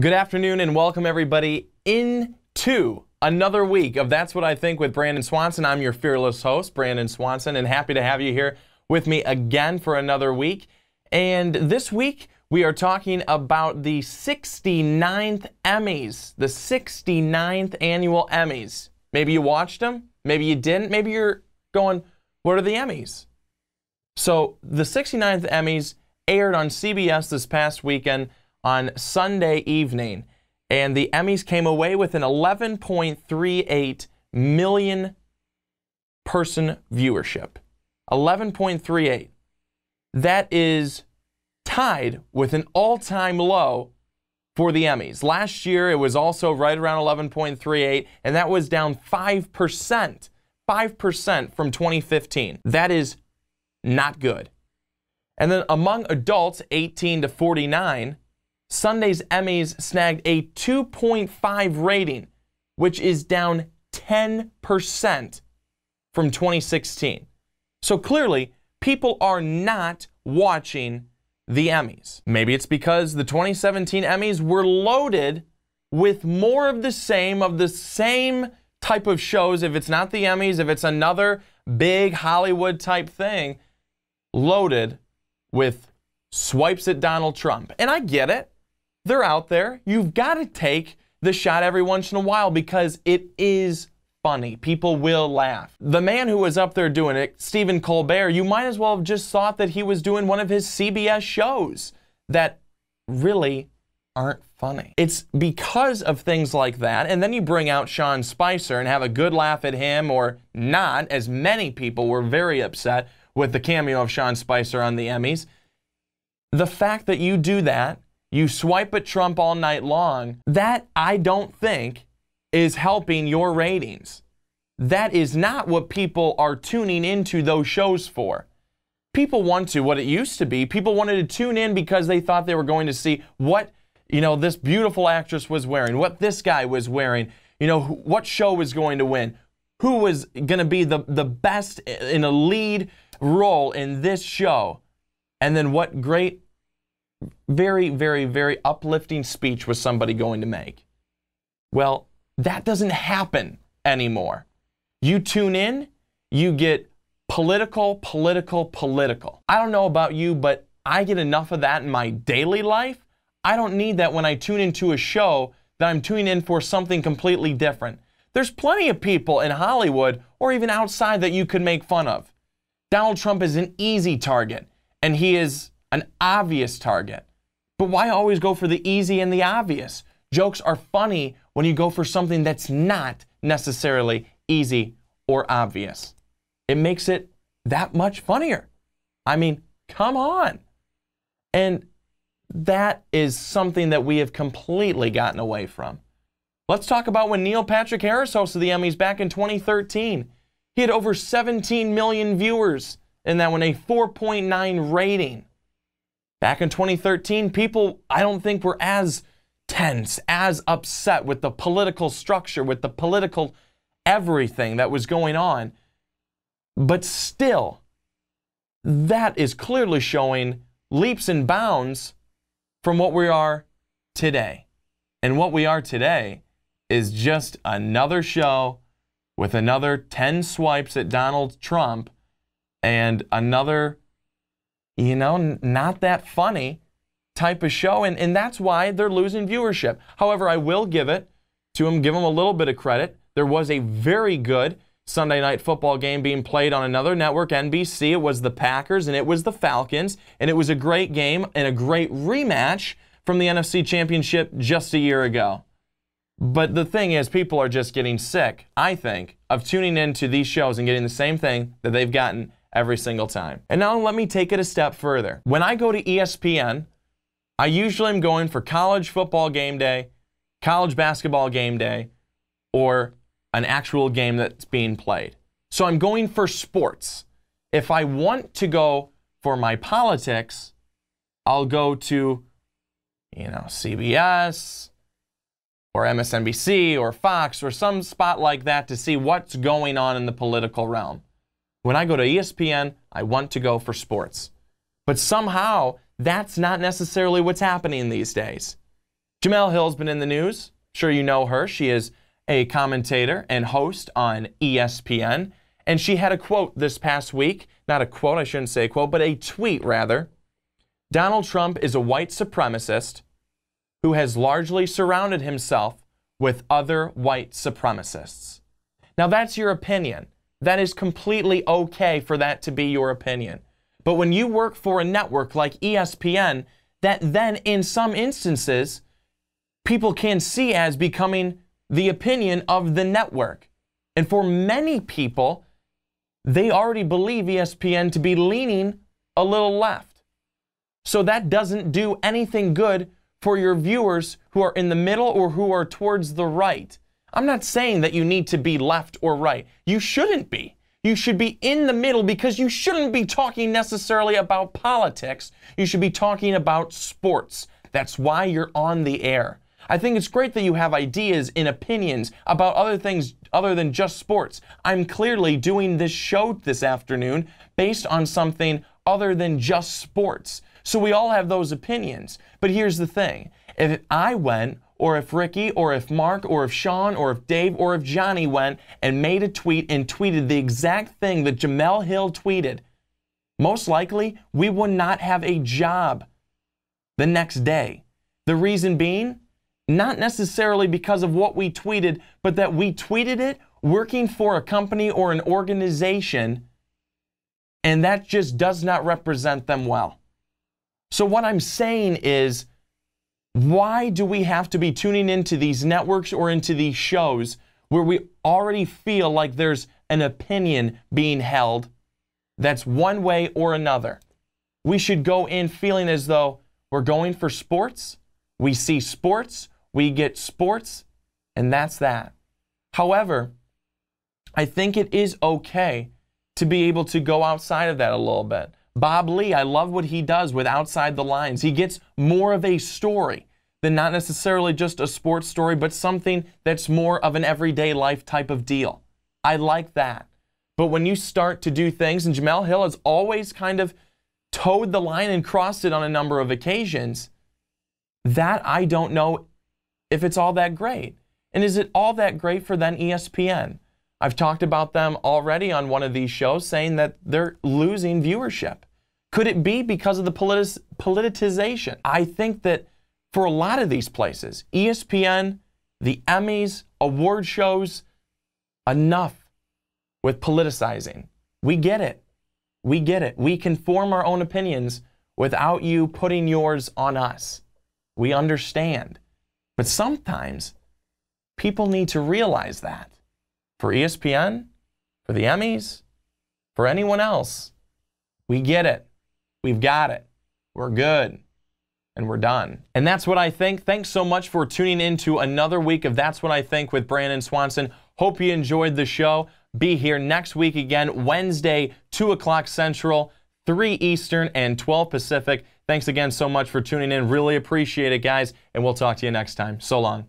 Good afternoon and welcome everybody into another week of That's What I Think with Brandon Swanson. I'm your fearless host, Brandon Swanson, and happy to have you here with me again for another week. And this week we are talking about the 69th Emmys, the 69th annual Emmys. Maybe you watched them, maybe you didn't, maybe you're going, what are the Emmys? So the 69th Emmys aired on CBS this past weekend on Sunday evening, and the Emmys came away with an 11.38 million person viewership. 11.38. That is tied with an all time low for the Emmys. Last year, it was also right around 11.38, and that was down 5%, 5% from 2015. That is not good. And then among adults 18 to 49, Sunday's Emmys snagged a 2.5 rating, which is down 10% from 2016. So clearly, people are not watching the Emmys. Maybe it's because the 2017 Emmys were loaded with more of the same, of the same type of shows. If it's not the Emmys, if it's another big Hollywood type thing, loaded with swipes at Donald Trump. And I get it they're out there. You've got to take the shot every once in a while because it is funny. People will laugh. The man who was up there doing it, Stephen Colbert, you might as well have just thought that he was doing one of his CBS shows that really aren't funny. It's because of things like that, and then you bring out Sean Spicer and have a good laugh at him or not, as many people were very upset with the cameo of Sean Spicer on the Emmys. The fact that you do that you swipe at Trump all night long, that I don't think is helping your ratings. That is not what people are tuning into those shows for. People want to, what it used to be, people wanted to tune in because they thought they were going to see what, you know, this beautiful actress was wearing, what this guy was wearing, you know, what show was going to win, who was going to be the, the best in a lead role in this show, and then what great very, very, very uplifting speech was somebody going to make. Well, that doesn't happen anymore. You tune in, you get political, political, political. I don't know about you, but I get enough of that in my daily life. I don't need that when I tune into a show that I'm tuning in for something completely different. There's plenty of people in Hollywood or even outside that you could make fun of. Donald Trump is an easy target, and he is an obvious target. But why always go for the easy and the obvious? Jokes are funny when you go for something that's not necessarily easy or obvious. It makes it that much funnier. I mean, come on. And that is something that we have completely gotten away from. Let's talk about when Neil Patrick Harris hosted the Emmys back in 2013. He had over 17 million viewers in that one, a 4.9 rating. Back in 2013, people, I don't think, were as tense, as upset with the political structure, with the political everything that was going on. But still, that is clearly showing leaps and bounds from what we are today. And what we are today is just another show with another 10 swipes at Donald Trump and another you know, not that funny type of show. And, and that's why they're losing viewership. However, I will give it to him, give him a little bit of credit. There was a very good Sunday night football game being played on another network, NBC. It was the Packers and it was the Falcons. And it was a great game and a great rematch from the NFC Championship just a year ago. But the thing is, people are just getting sick, I think, of tuning into these shows and getting the same thing that they've gotten every single time. And now let me take it a step further. When I go to ESPN, I usually am going for college football game day, college basketball game day, or an actual game that's being played. So I'm going for sports. If I want to go for my politics, I'll go to, you know, CBS or MSNBC or Fox or some spot like that to see what's going on in the political realm. When I go to ESPN, I want to go for sports. But somehow, that's not necessarily what's happening these days. Jamel Hill's been in the news. Sure, you know her. She is a commentator and host on ESPN. And she had a quote this past week, not a quote, I shouldn't say quote, but a tweet rather. Donald Trump is a white supremacist who has largely surrounded himself with other white supremacists. Now, that's your opinion. That is completely okay for that to be your opinion. But when you work for a network like ESPN, that then in some instances, people can see as becoming the opinion of the network. And for many people, they already believe ESPN to be leaning a little left. So that doesn't do anything good for your viewers who are in the middle or who are towards the right. I'm not saying that you need to be left or right. You shouldn't be. You should be in the middle because you shouldn't be talking necessarily about politics. You should be talking about sports. That's why you're on the air. I think it's great that you have ideas and opinions about other things other than just sports. I'm clearly doing this show this afternoon based on something other than just sports. So we all have those opinions. But here's the thing if I went or if Ricky or if Mark or if Sean or if Dave or if Johnny went and made a tweet and tweeted the exact thing that Jamel Hill tweeted, most likely we would not have a job the next day. The reason being, not necessarily because of what we tweeted, but that we tweeted it working for a company or an organization, and that just does not represent them well. So, what I'm saying is, why do we have to be tuning into these networks or into these shows where we already feel like there's an opinion being held that's one way or another? We should go in feeling as though we're going for sports, we see sports, we get sports, and that's that. However, I think it is okay to be able to go outside of that a little bit. Bob Lee, I love what he does with Outside the Lines. He gets more of a story than not necessarily just a sports story, but something that's more of an everyday life type of deal. I like that. But when you start to do things, and Jamel Hill has always kind of towed the line and crossed it on a number of occasions, that I don't know if it's all that great. And is it all that great for then ESPN? I've talked about them already on one of these shows saying that they're losing viewership. Could it be because of the politis- politicization? I think that for a lot of these places, ESPN, the Emmys, award shows, enough with politicizing. We get it. We get it. We can form our own opinions without you putting yours on us. We understand. But sometimes people need to realize that. For ESPN, for the Emmys, for anyone else, we get it. We've got it. We're good. And we're done. And that's what I think. Thanks so much for tuning in to another week of That's What I Think with Brandon Swanson. Hope you enjoyed the show. Be here next week again, Wednesday, 2 o'clock Central, 3 Eastern, and 12 Pacific. Thanks again so much for tuning in. Really appreciate it, guys. And we'll talk to you next time. So long.